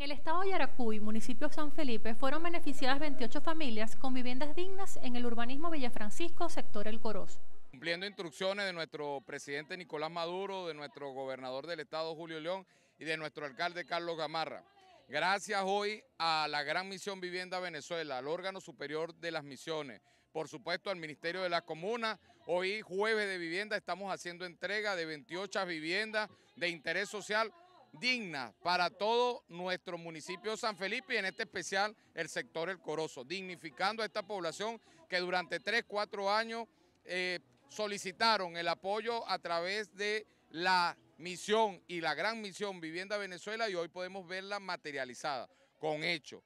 En el estado de Yaracuy, municipio San Felipe, fueron beneficiadas 28 familias con viviendas dignas en el urbanismo Villa Francisco, sector El Coroz. Cumpliendo instrucciones de nuestro presidente Nicolás Maduro, de nuestro gobernador del estado Julio León y de nuestro alcalde Carlos Gamarra. Gracias hoy a la Gran Misión Vivienda Venezuela, al órgano superior de las misiones, por supuesto al Ministerio de la Comuna. Hoy jueves de vivienda estamos haciendo entrega de 28 viviendas de interés social digna para todo nuestro municipio San Felipe y en este especial el sector El Corozo, dignificando a esta población que durante tres, cuatro años eh, solicitaron el apoyo a través de la misión y la gran misión Vivienda Venezuela y hoy podemos verla materializada con hecho.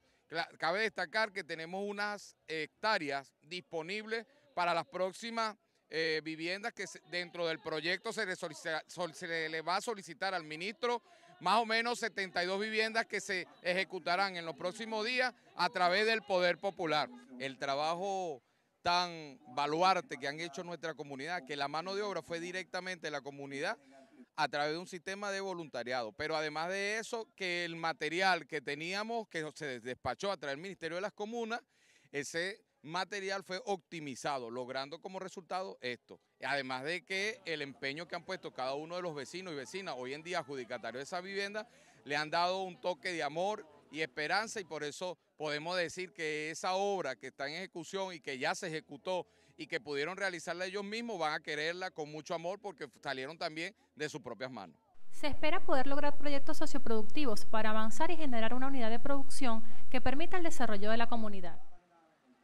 Cabe destacar que tenemos unas hectáreas disponibles para las próximas eh, viviendas que dentro del proyecto se le va a solicitar al ministro más o menos 72 viviendas que se ejecutarán en los próximos días a través del Poder Popular. El trabajo tan baluarte que han hecho nuestra comunidad, que la mano de obra fue directamente la comunidad a través de un sistema de voluntariado. Pero además de eso, que el material que teníamos, que se despachó a través del Ministerio de las Comunas, ese material fue optimizado, logrando como resultado esto. Además de que el empeño que han puesto cada uno de los vecinos y vecinas, hoy en día adjudicatarios de esa vivienda, le han dado un toque de amor y esperanza y por eso podemos decir que esa obra que está en ejecución y que ya se ejecutó y que pudieron realizarla ellos mismos van a quererla con mucho amor porque salieron también de sus propias manos. Se espera poder lograr proyectos socioproductivos para avanzar y generar una unidad de producción que permita el desarrollo de la comunidad.